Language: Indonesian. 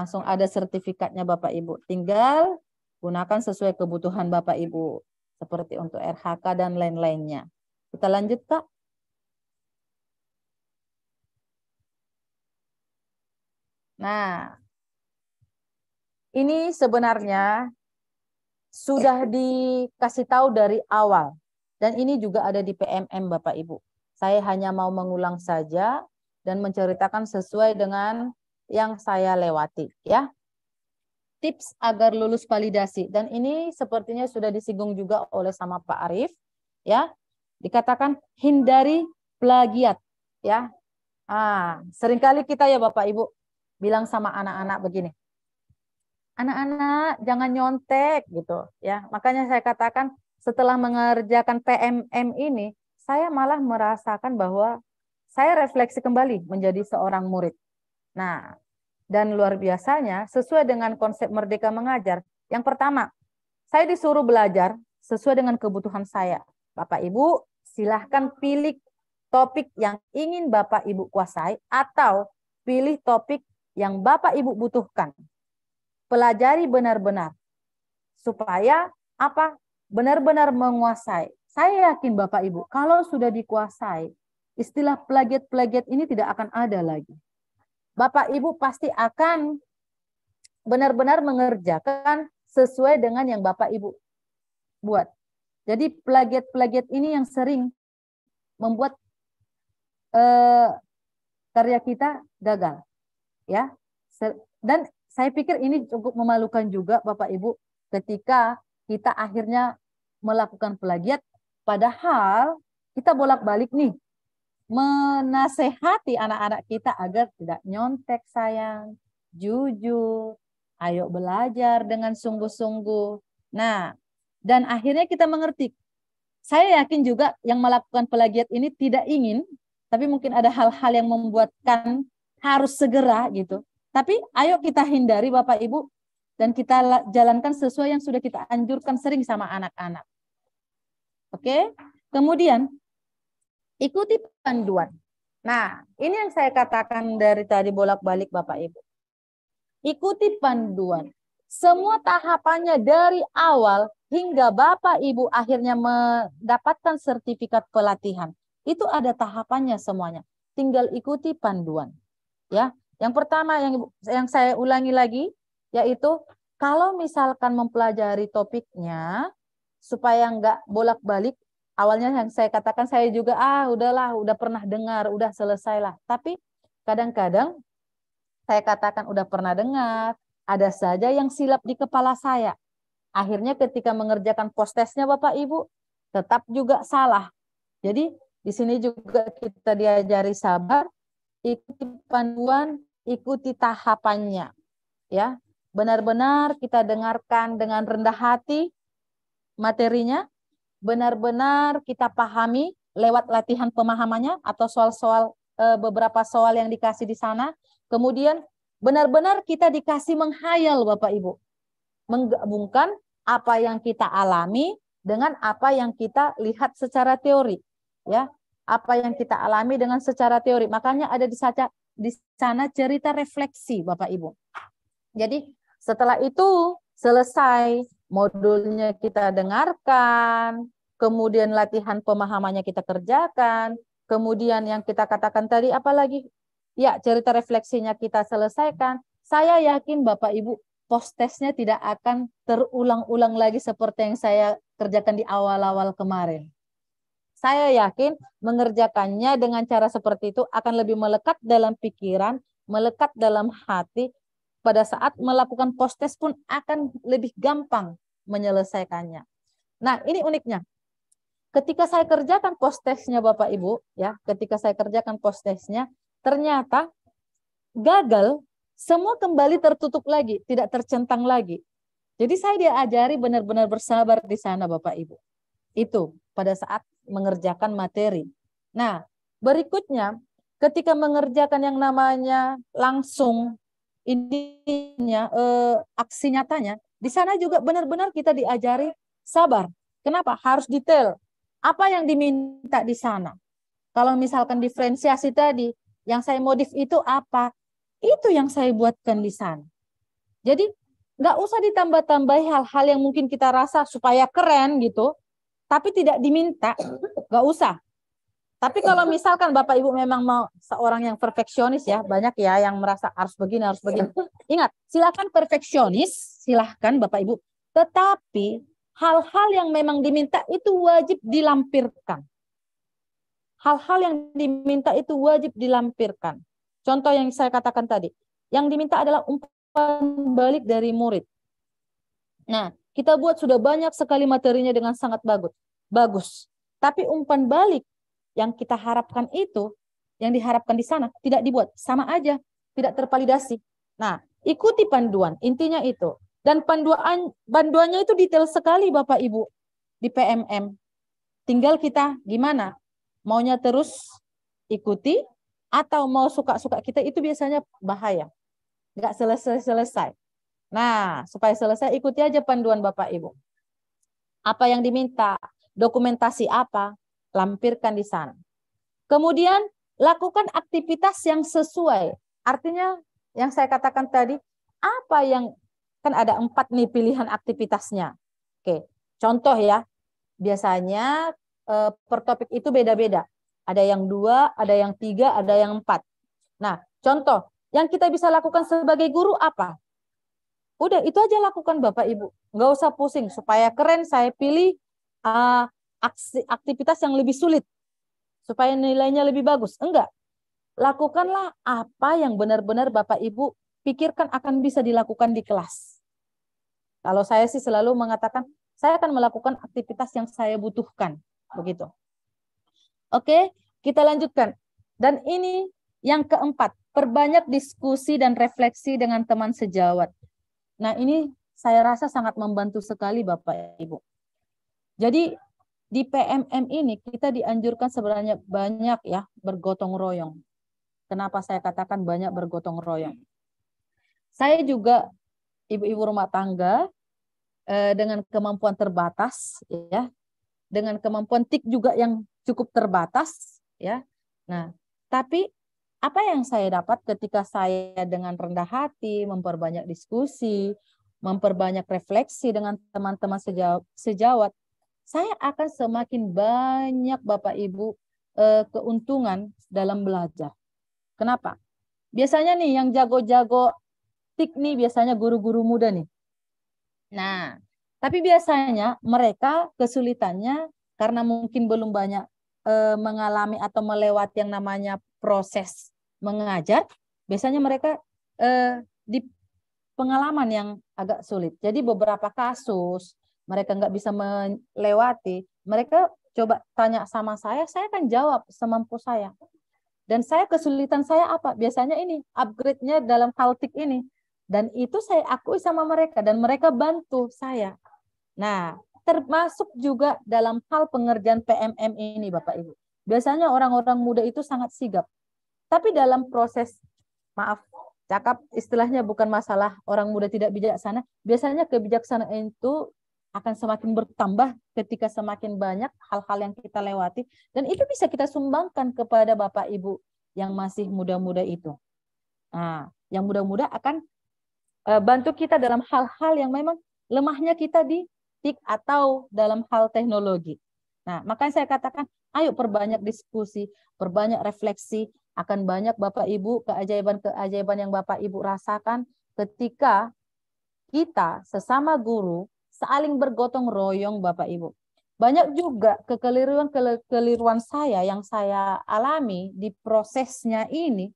Langsung ada sertifikatnya Bapak Ibu. Tinggal gunakan sesuai kebutuhan Bapak Ibu. Seperti untuk RHK dan lain-lainnya. Kita lanjut, Kak. Nah, ini sebenarnya sudah dikasih tahu dari awal. Dan ini juga ada di PMM Bapak Ibu. Saya hanya mau mengulang saja dan menceritakan sesuai dengan yang saya lewati ya. Tips agar lulus validasi dan ini sepertinya sudah disinggung juga oleh sama Pak Arif ya. Dikatakan hindari plagiat ya. Ah, seringkali kita ya Bapak Ibu bilang sama anak-anak begini. Anak-anak jangan nyontek gitu ya. Makanya saya katakan setelah mengerjakan PMM ini saya malah merasakan bahwa saya refleksi kembali menjadi seorang murid Nah, dan luar biasanya sesuai dengan konsep merdeka mengajar. Yang pertama, saya disuruh belajar sesuai dengan kebutuhan saya. Bapak Ibu, silahkan pilih topik yang ingin Bapak Ibu kuasai atau pilih topik yang Bapak Ibu butuhkan. Pelajari benar-benar supaya apa? Benar-benar menguasai. Saya yakin Bapak Ibu, kalau sudah dikuasai, istilah plagiat-plagiat ini tidak akan ada lagi. Bapak Ibu pasti akan benar-benar mengerjakan sesuai dengan yang Bapak Ibu buat. Jadi plagiat-plagiat ini yang sering membuat eh, karya kita gagal, ya. Dan saya pikir ini cukup memalukan juga Bapak Ibu ketika kita akhirnya melakukan plagiat, padahal kita bolak-balik nih menasehati anak-anak kita agar tidak nyontek sayang, jujur, ayo belajar dengan sungguh-sungguh. Nah, dan akhirnya kita mengerti. Saya yakin juga yang melakukan pelagiat ini tidak ingin, tapi mungkin ada hal-hal yang membuatkan harus segera gitu. Tapi ayo kita hindari Bapak Ibu dan kita jalankan sesuai yang sudah kita anjurkan sering sama anak-anak. Oke? Kemudian Ikuti panduan. Nah, ini yang saya katakan dari tadi bolak-balik Bapak Ibu. Ikuti panduan. Semua tahapannya dari awal hingga Bapak Ibu akhirnya mendapatkan sertifikat pelatihan. Itu ada tahapannya semuanya. Tinggal ikuti panduan. Ya. Yang pertama yang yang saya ulangi lagi yaitu kalau misalkan mempelajari topiknya supaya nggak bolak-balik awalnya yang saya katakan saya juga ah udahlah udah pernah dengar udah selesailah tapi kadang-kadang saya katakan udah pernah dengar ada saja yang silap di kepala saya akhirnya ketika mengerjakan postesnya bapak ibu tetap juga salah jadi di sini juga kita diajari sabar ikuti panduan ikuti tahapannya ya benar-benar kita dengarkan dengan rendah hati materinya benar-benar kita pahami lewat latihan pemahamannya atau soal-soal eh, beberapa soal yang dikasih di sana. Kemudian benar-benar kita dikasih menghayal Bapak Ibu. Menggabungkan apa yang kita alami dengan apa yang kita lihat secara teori. Ya, apa yang kita alami dengan secara teori. Makanya ada di sana di sana cerita refleksi Bapak Ibu. Jadi setelah itu selesai modulnya kita dengarkan, kemudian latihan pemahamannya kita kerjakan, kemudian yang kita katakan tadi apalagi ya cerita refleksinya kita selesaikan. Saya yakin Bapak Ibu post testnya tidak akan terulang-ulang lagi seperti yang saya kerjakan di awal-awal kemarin. Saya yakin mengerjakannya dengan cara seperti itu akan lebih melekat dalam pikiran, melekat dalam hati. Pada saat melakukan post test pun akan lebih gampang menyelesaikannya. Nah, ini uniknya. Ketika saya kerjakan post testnya Bapak Ibu, ya, ketika saya kerjakan post testnya, ternyata gagal, semua kembali tertutup lagi, tidak tercentang lagi. Jadi saya diajari benar-benar bersabar di sana Bapak Ibu. Itu pada saat mengerjakan materi. Nah, berikutnya ketika mengerjakan yang namanya langsung ininya e, aksi nyatanya di sana juga benar-benar kita diajari sabar kenapa harus detail apa yang diminta di sana kalau misalkan diferensiasi tadi yang saya modif itu apa itu yang saya buatkan di sana jadi nggak usah ditambah-tambahi hal-hal yang mungkin kita rasa supaya keren gitu tapi tidak diminta nggak usah tapi kalau misalkan Bapak Ibu memang mau seorang yang perfeksionis ya, banyak ya yang merasa harus begini, harus begini. Ingat, silahkan perfeksionis, silahkan Bapak Ibu. Tetapi hal-hal yang memang diminta itu wajib dilampirkan. Hal-hal yang diminta itu wajib dilampirkan. Contoh yang saya katakan tadi, yang diminta adalah umpan balik dari murid. Nah, kita buat sudah banyak sekali materinya dengan sangat bagus. Bagus. Tapi umpan balik yang kita harapkan itu, yang diharapkan di sana tidak dibuat, sama aja, tidak tervalidasi. Nah, ikuti panduan, intinya itu. Dan panduan panduannya itu detail sekali Bapak Ibu di PMM. Tinggal kita gimana? Maunya terus ikuti atau mau suka-suka kita itu biasanya bahaya. nggak selesai-selesai. Nah, supaya selesai ikuti aja panduan Bapak Ibu. Apa yang diminta, dokumentasi apa, lampirkan di sana. Kemudian lakukan aktivitas yang sesuai. Artinya yang saya katakan tadi, apa yang kan ada empat nih pilihan aktivitasnya. Oke, contoh ya, biasanya eh, per topik itu beda-beda. Ada yang dua, ada yang tiga, ada yang empat. Nah, contoh yang kita bisa lakukan sebagai guru apa? Udah itu aja lakukan Bapak Ibu, nggak usah pusing supaya keren. Saya pilih uh, aksi, aktivitas yang lebih sulit supaya nilainya lebih bagus. Enggak. Lakukanlah apa yang benar-benar Bapak Ibu pikirkan akan bisa dilakukan di kelas. Kalau saya sih selalu mengatakan, saya akan melakukan aktivitas yang saya butuhkan. Begitu. Oke, kita lanjutkan. Dan ini yang keempat, perbanyak diskusi dan refleksi dengan teman sejawat. Nah, ini saya rasa sangat membantu sekali Bapak Ibu. Jadi di PMM ini kita dianjurkan sebenarnya banyak ya bergotong royong. Kenapa saya katakan banyak bergotong royong? Saya juga ibu-ibu rumah tangga eh, dengan kemampuan terbatas ya, dengan kemampuan tik juga yang cukup terbatas ya. Nah, tapi apa yang saya dapat ketika saya dengan rendah hati memperbanyak diskusi, memperbanyak refleksi dengan teman-teman sejawat, sejawat saya akan semakin banyak Bapak Ibu eh, keuntungan dalam belajar. Kenapa? Biasanya nih yang jago-jago tik nih biasanya guru-guru muda nih. Nah, tapi biasanya mereka kesulitannya karena mungkin belum banyak eh, mengalami atau melewati yang namanya proses mengajar, biasanya mereka eh, di pengalaman yang agak sulit. Jadi beberapa kasus mereka nggak bisa melewati, mereka coba tanya sama saya, saya akan jawab semampu saya. Dan saya kesulitan saya apa? Biasanya ini upgrade-nya dalam kaltik ini. Dan itu saya akui sama mereka dan mereka bantu saya. Nah, termasuk juga dalam hal pengerjaan PMM ini Bapak Ibu. Biasanya orang-orang muda itu sangat sigap. Tapi dalam proses maaf, cakap istilahnya bukan masalah orang muda tidak bijaksana. Biasanya kebijaksanaan itu akan semakin bertambah ketika semakin banyak hal-hal yang kita lewati dan itu bisa kita sumbangkan kepada Bapak Ibu yang masih muda-muda itu. Nah, yang muda-muda akan eh, bantu kita dalam hal-hal yang memang lemahnya kita di tik atau dalam hal teknologi. Nah, makanya saya katakan ayo perbanyak diskusi, perbanyak refleksi, akan banyak Bapak Ibu keajaiban-keajaiban yang Bapak Ibu rasakan ketika kita sesama guru saling bergotong royong Bapak Ibu. Banyak juga kekeliruan-kekeliruan saya yang saya alami di prosesnya ini